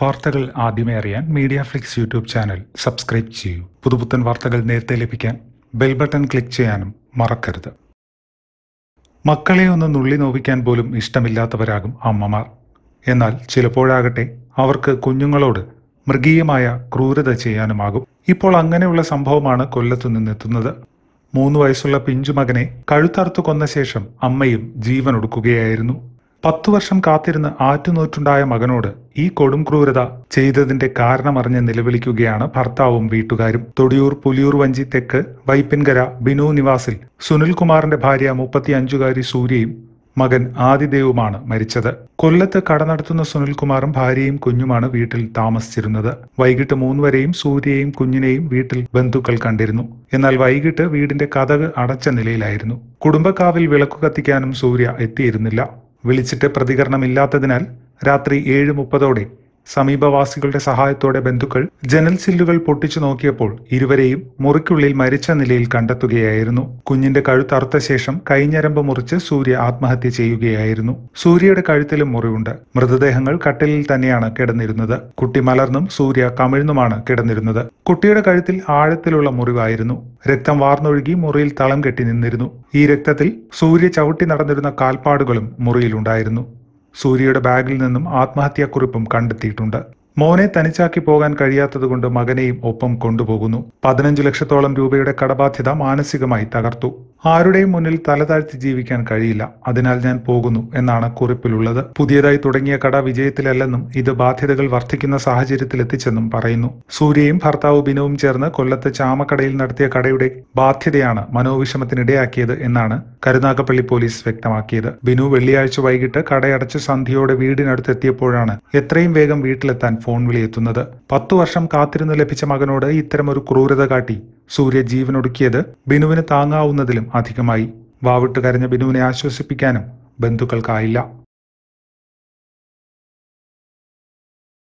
വാർത്തകൾ ആദ്യമേ അറിയാൻ Media Flix YouTube channel subscribe ചെയ്യൂ പുതുപുത്തൻ വാർത്തകൾ നേരത്തെ ലഭിക്കാൻ ബെൽ ബട്ടൺ ക്ലിക്ക് ചെയ്യാനും മറക്കരുത് മക്കളെ ഒന്ന് നുള്ളി നോവിക്കാൻ പോലും ഇഷ്ടമില്ലാത്തവരാകും അമ്മമാർ എന്നാൽ ചിലപ്പോഴാകട്ടെ അവർക്ക് കുഞ്ഞുങ്ങളോട് മൃഗീയമായ ക്രൂരത ചെയ്യാനുമാകും ഇപ്പോൾ അങ്ങനെയുള്ള സംഭവമാണ് കൊല്ലത്തു നിന്നെത്തുന്നത് മൂന്നു വയസ്സുള്ള പിഞ്ചുമകനെ കഴുത്തറുത്തു കൊന്ന ശേഷം അമ്മയും ജീവനൊടുക്കുകയായിരുന്നു പത്തു വർഷം കാത്തിരുന്ന് ആറ്റുനോറ്റുണ്ടായ മകനോട് ഈ കൊടും ക്രൂരത ചെയ്തതിന്റെ കാരണമറിഞ്ഞ് നിലവിളിക്കുകയാണ് ഭർത്താവും വീട്ടുകാരും തൊടിയൂർ പുലിയൂർ വഞ്ചി തെക്ക് വൈപ്പിൻകര ബിനു നിവാസിൽ സുനിൽകുമാറിന്റെ ഭാര്യ മുപ്പത്തിയഞ്ചുകാരി സൂര്യയും മകൻ ആദിദേവുമാണ് മരിച്ചത് കൊല്ലത്ത് കട നടത്തുന്ന സുനിൽകുമാറും ഭാര്യയും കുഞ്ഞുമാണ് വീട്ടിൽ താമസിച്ചിരുന്നത് വൈകിട്ട് മൂന്ന് വരെയും സൂര്യയും കുഞ്ഞിനെയും വീട്ടിൽ ബന്ധുക്കൾ കണ്ടിരുന്നു എന്നാൽ വൈകിട്ട് വീടിന്റെ കഥക് അടച്ച നിലയിലായിരുന്നു കുടുംബക്കാവിൽ വിളക്ക് കത്തിക്കാനും സൂര്യ എത്തിയിരുന്നില്ല വിളിച്ചിട്ട് പ്രതികരണമില്ലാത്തതിനാൽ രാത്രി ഏഴ് മുപ്പതോടെ സമീപവാസികളുടെ സഹായത്തോടെ ബന്ധുക്കൾ ജനൽ ചില്ലുകൾ പൊട്ടിച്ചു നോക്കിയപ്പോൾ ഇരുവരെയും മുറിക്കുള്ളിൽ മരിച്ച നിലയിൽ കണ്ടെത്തുകയായിരുന്നു കുഞ്ഞിന്റെ കഴുത്തറുത്ത ശേഷം കൈഞ്ഞരമ്പ് മുറിച്ച് സൂര്യ ആത്മഹത്യ ചെയ്യുകയായിരുന്നു സൂര്യയുടെ കഴുത്തിലും മുറിവുണ്ട് മൃതദേഹങ്ങൾ കട്ടിലിൽ തന്നെയാണ് കിടന്നിരുന്നത് കുട്ടി മലർന്നും സൂര്യ കമിഴ്ന്നുമാണ് കിടന്നിരുന്നത് കുട്ടിയുടെ കഴുത്തിൽ ആഴത്തിലുള്ള മുറിവായിരുന്നു രക്തം വാർന്നൊഴുകി മുറിയിൽ തളം കെട്ടി നിന്നിരുന്നു ഈ രക്തത്തിൽ സൂര്യ ചവിട്ടി നടന്നിരുന്ന കാൽപ്പാടുകളും മുറിയിലുണ്ടായിരുന്നു സൂര്യയുടെ ബാഗിൽ നിന്നും ആത്മഹത്യാക്കുറിപ്പും കണ്ടെത്തിയിട്ടുണ്ട് മോനെ തനിച്ചാക്കി പോകാൻ കഴിയാത്തതുകൊണ്ട് മകനെയും ഒപ്പം കൊണ്ടുപോകുന്നു പതിനഞ്ചു ലക്ഷത്തോളം രൂപയുടെ കടബാധ്യത മാനസികമായി തകർത്തു ആരുടെയും മുന്നിൽ തല താഴ്ത്തി ജീവിക്കാൻ കഴിയില്ല അതിനാൽ ഞാൻ പോകുന്നു എന്നാണ് കുറിപ്പിലുള്ളത് പുതിയതായി തുടങ്ങിയ കട വിജയത്തിലല്ലെന്നും ഇത് ബാധ്യതകൾ വർദ്ധിക്കുന്ന സാഹചര്യത്തിലെത്തിച്ചെന്നും എത്തിച്ചെന്നും പറയുന്നു സൂര്യയും ഭർത്താവ് ബിനുവും ചേർന്ന് കൊല്ലത്ത് ചാമക്കടയിൽ നടത്തിയ കടയുടെ ബാധ്യതയാണ് മനോവിഷമത്തിനിടയാക്കിയത് എന്നാണ് കരുനാഗപ്പള്ളി പോലീസ് വ്യക്തമാക്കിയത് ബിനു വെള്ളിയാഴ്ച വൈകിട്ട് കടയടച്ച് സന്ധ്യയോടെ വീടിനടുത്തെത്തിയപ്പോഴാണ് എത്രയും വേഗം വീട്ടിലെത്താൻ ഫോൺ വിളിയെത്തുന്നത് പത്തു വർഷം കാത്തിരുന്ന് ലഭിച്ച മകനോട് ഇത്തരമൊരു ക്രൂരത കാട്ടി സൂര്യ ജീവനൊടുക്കിയത് ബിനുവിന് താങ്ങാവുന്നതിലും അധികമായി വാവിട്ട് കരഞ്ഞ ബിനുവിനെ ആശ്വസിപ്പിക്കാനും ബന്ധുക്കൾക്കായില്ല